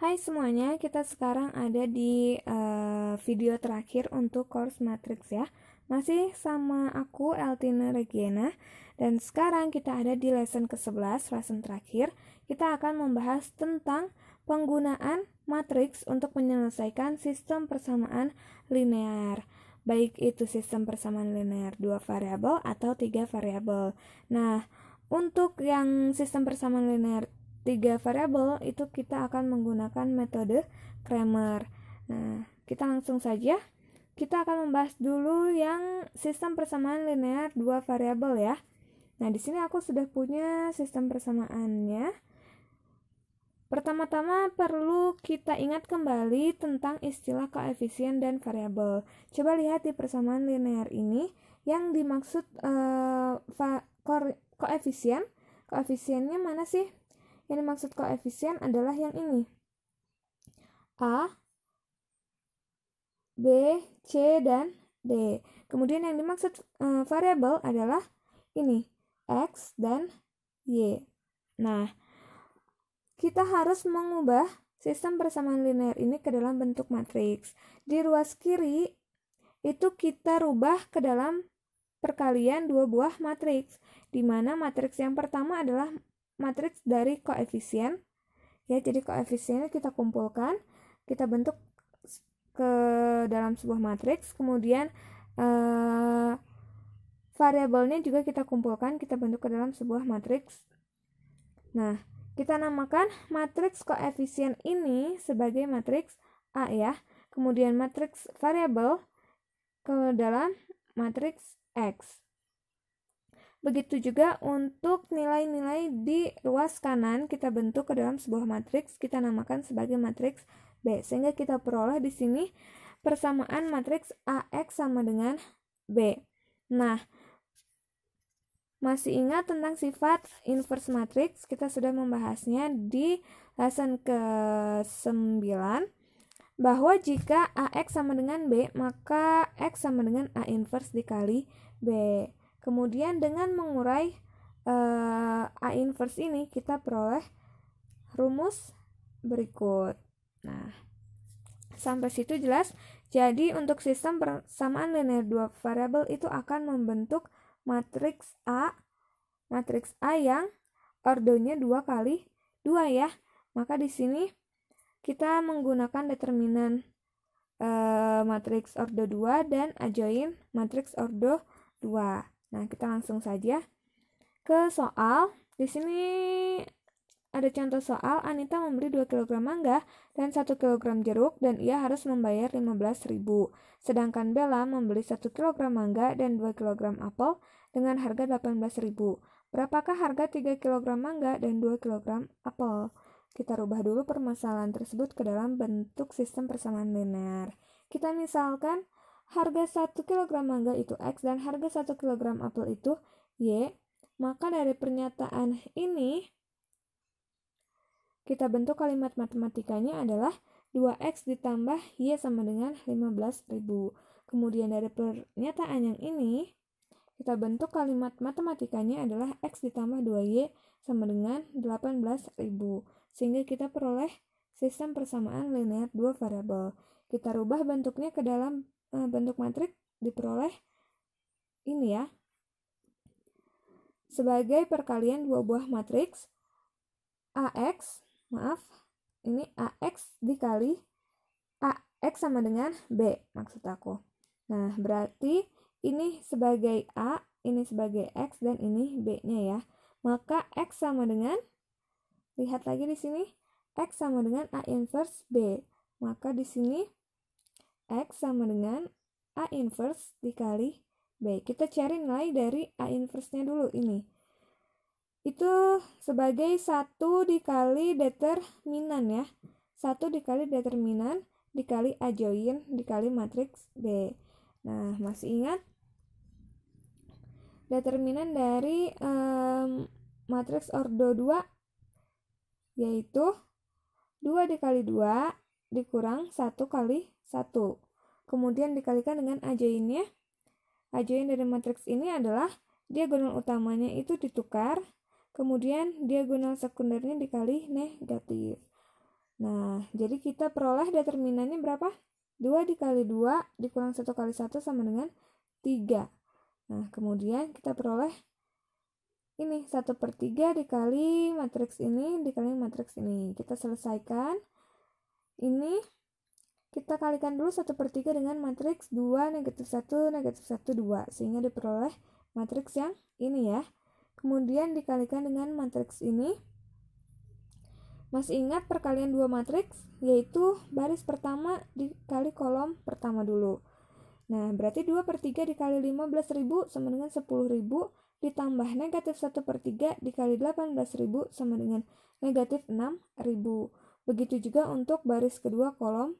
Hai semuanya, kita sekarang ada di uh, video terakhir untuk course matrix ya. Masih sama aku Eltina Regina dan sekarang kita ada di lesson ke-11, lesson terakhir. Kita akan membahas tentang penggunaan matrix untuk menyelesaikan sistem persamaan linear baik itu sistem persamaan linear 2 variabel atau 3 variabel. Nah, untuk yang sistem persamaan linear tiga variabel itu kita akan menggunakan metode Kramer. Nah, kita langsung saja kita akan membahas dulu yang sistem persamaan linear dua variabel ya. Nah, di sini aku sudah punya sistem persamaannya. Pertama-tama perlu kita ingat kembali tentang istilah koefisien dan variabel. Coba lihat di persamaan linear ini yang dimaksud uh, koefisien, koefisiennya mana sih? Yang dimaksud koefisien adalah yang ini. A, B, C, dan D. Kemudian yang dimaksud um, variabel adalah ini, X dan Y. Nah, kita harus mengubah sistem persamaan linear ini ke dalam bentuk matriks. Di ruas kiri itu kita rubah ke dalam perkalian dua buah matriks, di mana matriks yang pertama adalah matriks dari koefisien. Ya, jadi koefisiennya kita kumpulkan, kita bentuk ke dalam sebuah matriks, kemudian uh, variabelnya juga kita kumpulkan, kita bentuk ke dalam sebuah matriks. Nah, kita namakan matriks koefisien ini sebagai matriks A ya. Kemudian matriks variabel ke dalam matriks X. Begitu juga untuk nilai-nilai di ruas kanan kita bentuk ke dalam sebuah matriks kita namakan sebagai matriks B sehingga kita peroleh di sini persamaan matriks AX sama dengan B. Nah, masih ingat tentang sifat inverse matriks? Kita sudah membahasnya di lesson ke-9 bahwa jika AX sama dengan B, maka X sama dengan A inverse dikali B. Kemudian dengan mengurai uh, A inverse ini kita peroleh rumus berikut. Nah, sampai situ jelas. Jadi untuk sistem persamaan linear dua variabel itu akan membentuk matriks A, matriks A yang ordonya dua kali dua ya. Maka di sini kita menggunakan determinan e, matriks ordo 2 dan ajoin matriks ordo 2. Nah, kita langsung saja ke soal. Di sini ada contoh soal, Anita membeli 2 kg mangga dan 1 kg jeruk dan ia harus membayar 15.000. Sedangkan Bella membeli 1 kg mangga dan 2 kg apel dengan harga 18.000. Berapakah harga 3 kg mangga dan 2 kg apel? Kita rubah dulu permasalahan tersebut ke dalam bentuk sistem persamaan linear. Kita misalkan harga 1 kg mangga itu X dan harga 1 kg apel itu Y, maka dari pernyataan ini kita bentuk kalimat matematikanya adalah 2X ditambah Y sama dengan 15.000. Kemudian dari pernyataan yang ini, kita bentuk kalimat matematikanya adalah X ditambah 2Y sama dengan 18.000. Sehingga kita peroleh sistem persamaan linear dua variabel. Kita rubah bentuknya ke dalam Eh, bentuk matriks diperoleh ini ya. Sebagai perkalian dua buah matriks AX, maaf, ini AX dikali AX sama dengan B maksud aku. Nah, berarti ini sebagai A, ini sebagai X, dan ini B-nya ya. Maka X sama dengan, lihat lagi di sini, X sama dengan A inverse B. Maka di sini X sama dengan A inverse dikali B. Kita cari nilai dari A inverse-nya dulu ini. Itu sebagai 1 dikali determinan ya. 1 dikali determinan dikali A join dikali matriks B. Nah, masih ingat? Determinan dari um, matriks ordo 2 yaitu 2 dikali 2 dikurang 1 kali 1. Kemudian dikalikan dengan ajoinnya. Ajoin dari matriks ini adalah diagonal utamanya itu ditukar, kemudian diagonal sekundernya dikali negatif. Nah, jadi kita peroleh determinannya berapa? 2 dikali 2 dikurang 1 kali 1 sama dengan 3. Nah, kemudian kita peroleh ini 1 per 3 dikali matriks ini dikali matriks ini. Kita selesaikan. Ini kita kalikan dulu 1 per 3 dengan matriks 2, negatif 1, negatif 1, 2. Sehingga diperoleh matriks yang ini ya. Kemudian dikalikan dengan matriks ini. Masih ingat perkalian dua matriks? Yaitu baris pertama dikali kolom pertama dulu. Nah, berarti 2 per 3 dikali 15.000 sama dengan 10.000 ditambah negatif 1 per 3 dikali 18.000 sama dengan negatif 6.000. Begitu juga untuk baris kedua kolom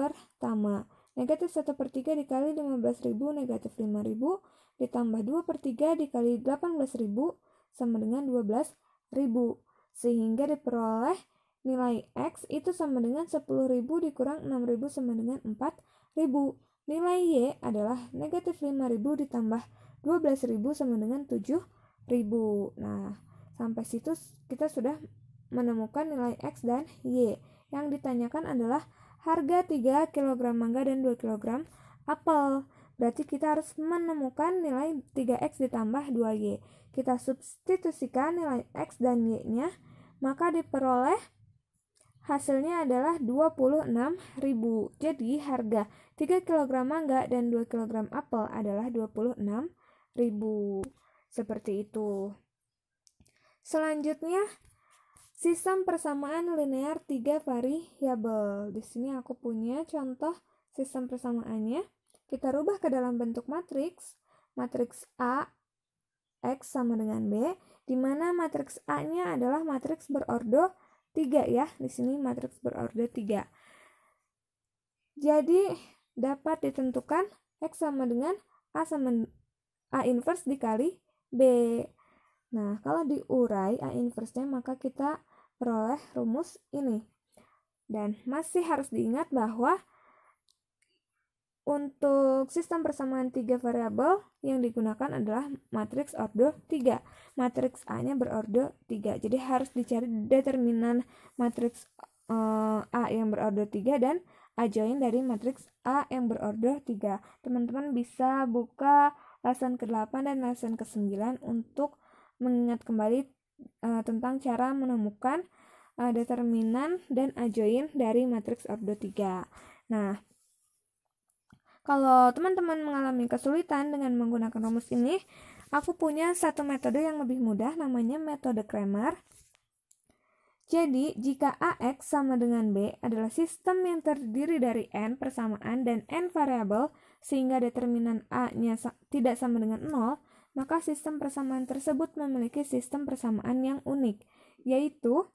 pertama. Negatif 1 per 3 dikali 15.000 negatif 5.000 ditambah 2 per 3 dikali 18.000 sama dengan 12.000. Sehingga diperoleh nilai X itu sama dengan 10.000 dikurang 6.000 sama dengan 4.000. Nilai Y adalah negatif 5.000 ditambah 12.000 sama dengan 7.000. Nah, sampai situ kita sudah menemukan nilai X dan Y. Yang ditanyakan adalah harga 3 kg mangga dan 2 kg apel. Berarti kita harus menemukan nilai 3x ditambah 2y. Kita substitusikan nilai x dan y-nya, maka diperoleh hasilnya adalah 26.000. Jadi harga 3 kg mangga dan 2 kg apel adalah 26.000. Seperti itu. Selanjutnya Sistem persamaan linear tiga variabel. Di sini aku punya contoh sistem persamaannya. Kita rubah ke dalam bentuk matriks. Matriks A X sama dengan B, di mana matriks A-nya adalah matriks berordo 3 ya. Di sini matriks berordo 3. Jadi dapat ditentukan X sama dengan A sama A inverse dikali B. Nah, kalau diurai A inverse-nya maka kita peroleh rumus ini. Dan masih harus diingat bahwa untuk sistem persamaan tiga variabel yang digunakan adalah matriks ordo 3. Matriks A-nya berordo 3. Jadi harus dicari determinan matriks uh, eh, A yang berordo 3 dan join dari matriks A yang berordo 3. Teman-teman bisa buka lesson ke-8 dan lesson ke-9 untuk mengingat kembali uh, tentang cara menemukan uh, determinan dan ajoin dari matriks ordo 3. Nah, kalau teman-teman mengalami kesulitan dengan menggunakan rumus ini, aku punya satu metode yang lebih mudah namanya metode Kramer. Jadi, jika AX sama dengan B adalah sistem yang terdiri dari N persamaan dan N variabel, sehingga determinan A-nya tidak sama dengan 0, maka sistem persamaan tersebut memiliki sistem persamaan yang unik, yaitu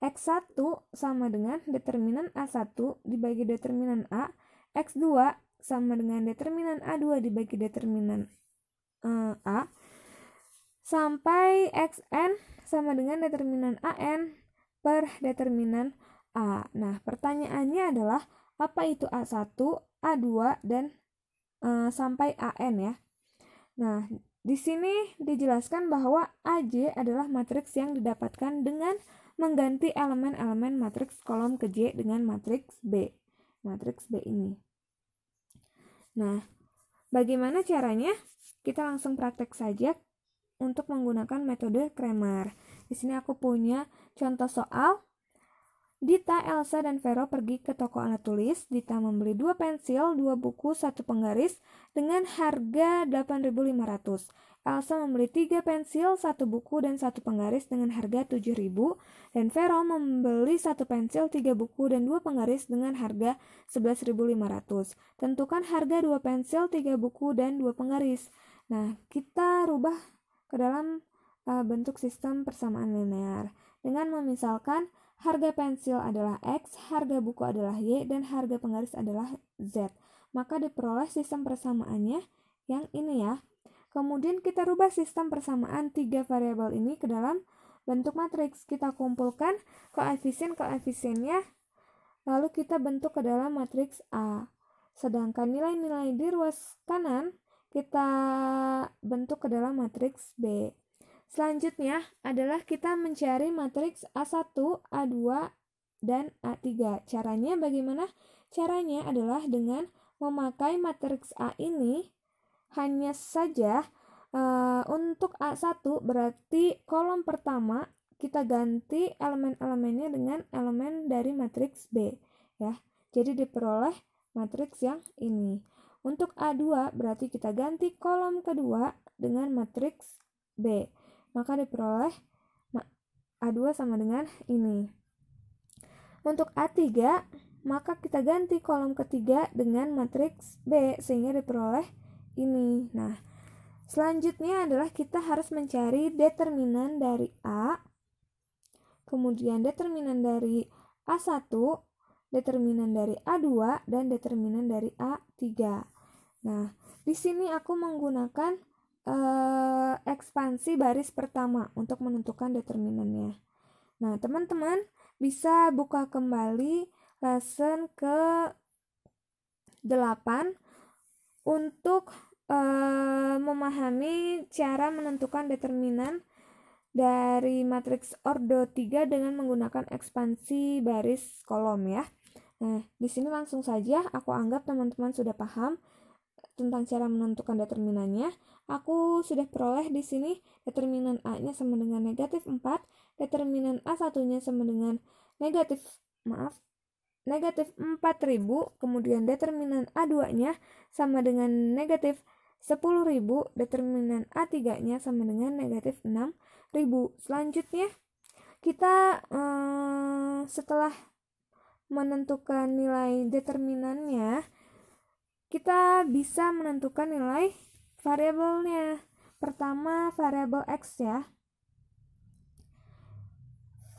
X1 sama dengan determinan A1 dibagi determinan A, X2 sama dengan determinan A2 dibagi determinan uh, A, sampai Xn sama dengan determinan AN per determinan A. Nah, pertanyaannya adalah apa itu A1, A2, dan uh, sampai AN ya. Nah, di sini dijelaskan bahwa AJ adalah matriks yang didapatkan dengan mengganti elemen-elemen matriks kolom ke J dengan matriks B. Matriks B ini. Nah, bagaimana caranya? Kita langsung praktek saja untuk menggunakan metode Kramer. Di sini aku punya contoh soal Dita, Elsa, dan Vero pergi ke toko alat tulis. Dita membeli dua pensil, dua buku, satu penggaris dengan harga 8.500. Elsa membeli tiga pensil, satu buku, dan satu penggaris dengan harga 7.000. Dan Vero membeli satu pensil, tiga buku, dan dua penggaris dengan harga 11.500. Tentukan harga dua pensil, tiga buku, dan dua penggaris. Nah, kita rubah ke dalam uh, bentuk sistem persamaan linear dengan memisalkan Harga pensil adalah X, harga buku adalah Y, dan harga penggaris adalah Z. Maka diperoleh sistem persamaannya yang ini ya. Kemudian kita rubah sistem persamaan tiga variabel ini ke dalam bentuk matriks. Kita kumpulkan koefisien-koefisiennya, lalu kita bentuk ke dalam matriks A. Sedangkan nilai-nilai di ruas kanan kita bentuk ke dalam matriks B. Selanjutnya adalah kita mencari matriks A1, A2, dan A3. Caranya bagaimana? Caranya adalah dengan memakai matriks A ini hanya saja uh, untuk A1 berarti kolom pertama kita ganti elemen-elemennya dengan elemen dari matriks B ya. Jadi diperoleh matriks yang ini. Untuk A2 berarti kita ganti kolom kedua dengan matriks B maka diperoleh A2 sama dengan ini. Untuk A3, maka kita ganti kolom ketiga dengan matriks B sehingga diperoleh ini. Nah, selanjutnya adalah kita harus mencari determinan dari A, kemudian determinan dari A1, determinan dari A2, dan determinan dari A3. Nah, di sini aku menggunakan uh, ekspansi baris pertama untuk menentukan determinannya. Nah, teman-teman bisa buka kembali lesson ke 8 untuk e, memahami cara menentukan determinan dari matriks ordo 3 dengan menggunakan ekspansi baris kolom ya. Nah, di sini langsung saja aku anggap teman-teman sudah paham tentang cara menentukan determinannya, aku sudah peroleh di sini determinan A-nya sama dengan negatif 4, determinan A satunya sama dengan negatif, maaf, negatif 4000, kemudian determinan A2-nya sama dengan negatif 10.000, determinan A3-nya sama dengan negatif 6.000. Selanjutnya, kita eh, setelah menentukan nilai determinannya, kita bisa menentukan nilai variabelnya. Pertama, variabel x ya.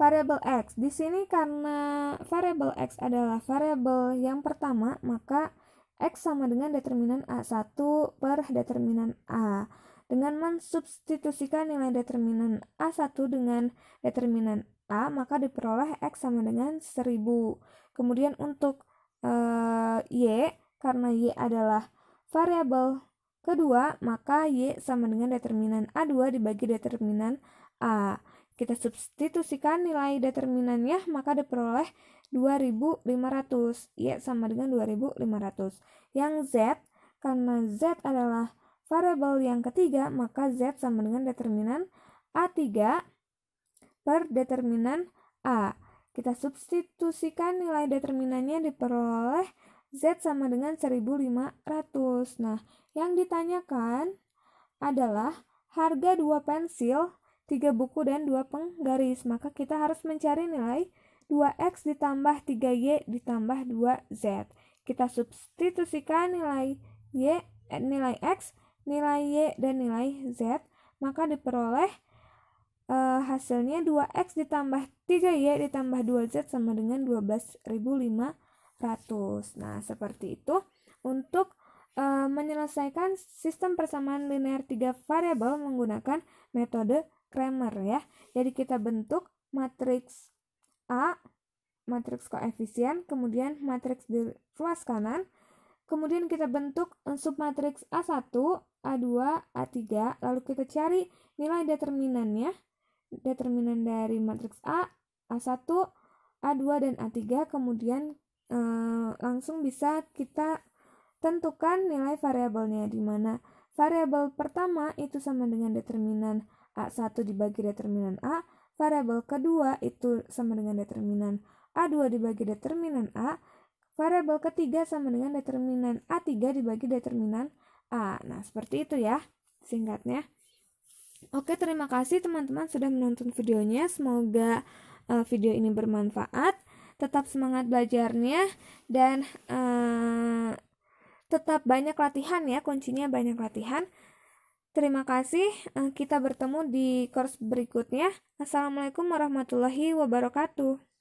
Variabel x. Di sini karena variabel x adalah variabel yang pertama, maka x sama dengan determinan A1 per determinan A. Dengan mensubstitusikan nilai determinan A1 dengan determinan A, maka diperoleh x sama dengan 1000. Kemudian untuk uh, y karena Y adalah variabel kedua, maka Y sama dengan determinan A2 dibagi determinan A. Kita substitusikan nilai determinannya, maka diperoleh 2500. Y sama dengan 2500. Yang Z, karena Z adalah variabel yang ketiga, maka Z sama dengan determinan A3 per determinan A. Kita substitusikan nilai determinannya diperoleh Z sama dengan 1500. Nah, yang ditanyakan adalah harga dua pensil, tiga buku dan dua penggaris. Maka kita harus mencari nilai 2x ditambah 3y ditambah 2z. Kita substitusikan nilai y, eh, nilai x, nilai y dan nilai z, maka diperoleh e, hasilnya 2x ditambah 3y ditambah 2z sama dengan 12.500. 100. Nah, seperti itu untuk e, menyelesaikan sistem persamaan linear tiga variabel menggunakan metode Kramer ya. Jadi kita bentuk matriks A, matriks koefisien, kemudian matriks di ruas kanan, kemudian kita bentuk submatriks A1, A2, A3, lalu kita cari nilai determinannya. Determinan dari matriks A, A1, A2 dan A3 kemudian Eh, langsung bisa kita tentukan nilai variabelnya di mana variabel pertama itu sama dengan determinan A1 dibagi determinan A, variabel kedua itu sama dengan determinan A2 dibagi determinan A, variabel ketiga sama dengan determinan A3 dibagi determinan A. Nah, seperti itu ya singkatnya. Oke, terima kasih teman-teman sudah menonton videonya. Semoga uh, video ini bermanfaat tetap semangat belajarnya dan uh, tetap banyak latihan ya kuncinya banyak latihan terima kasih uh, kita bertemu di course berikutnya assalamualaikum warahmatullahi wabarakatuh